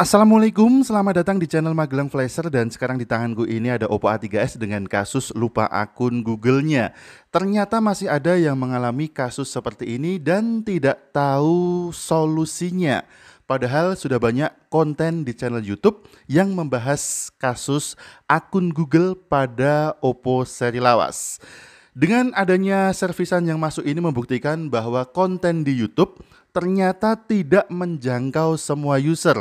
Assalamualaikum, selamat datang di channel Magelang Flasher dan sekarang di tanganku ini ada Oppo A3s dengan kasus lupa akun Google-nya. Ternyata masih ada yang mengalami kasus seperti ini dan tidak tahu solusinya. Padahal sudah banyak konten di channel YouTube yang membahas kasus akun Google pada Oppo seri lawas. Dengan adanya servisan yang masuk ini membuktikan bahwa konten di YouTube ternyata tidak menjangkau semua user.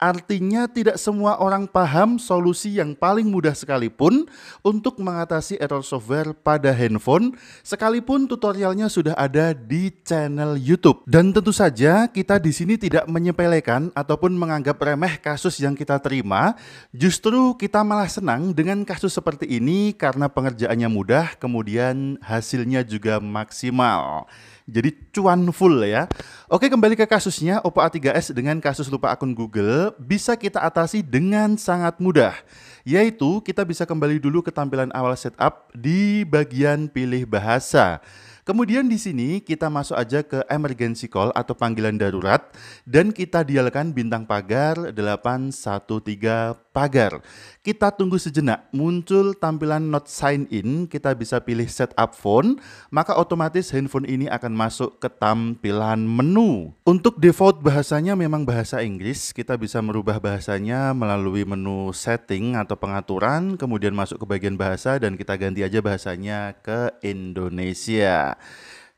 Artinya tidak semua orang paham solusi yang paling mudah sekalipun untuk mengatasi error software pada handphone sekalipun tutorialnya sudah ada di channel YouTube. Dan tentu saja kita di sini tidak menyepelekan ataupun menganggap remeh kasus yang kita terima. Justru kita malah senang dengan kasus seperti ini karena pengerjaannya mudah kemudian hasilnya juga maksimal. Jadi cuan full ya. Oke, kembali ke kasusnya, Oppo A3s dengan kasus lupa akun Google bisa kita atasi dengan sangat mudah, yaitu kita bisa kembali dulu ke tampilan awal setup di bagian pilih bahasa. Kemudian di sini kita masuk aja ke emergency call atau panggilan darurat dan kita dialkan bintang pagar 813 pagar. Kita tunggu sejenak, muncul tampilan not sign in, kita bisa pilih setup phone, maka otomatis handphone ini akan masuk ke tampilan menu. Untuk default bahasanya memang bahasa Inggris, kita bisa merubah bahasanya melalui menu setting atau pengaturan, kemudian masuk ke bagian bahasa dan kita ganti aja bahasanya ke Indonesia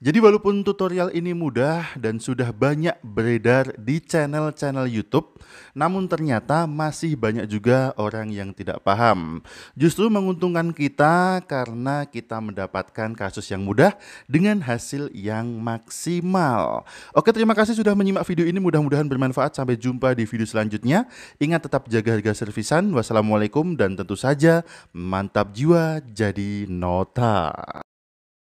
jadi walaupun tutorial ini mudah dan sudah banyak beredar di channel-channel YouTube, namun ternyata masih banyak juga orang yang tidak paham. Justru menguntungkan kita karena kita mendapatkan kasus yang mudah dengan hasil yang maksimal. Oke, terima kasih sudah menyimak video ini. Mudah-mudahan bermanfaat. Sampai jumpa di video selanjutnya. Ingat tetap jaga harga servisan. Wassalamualaikum dan tentu saja mantap jiwa jadi nota.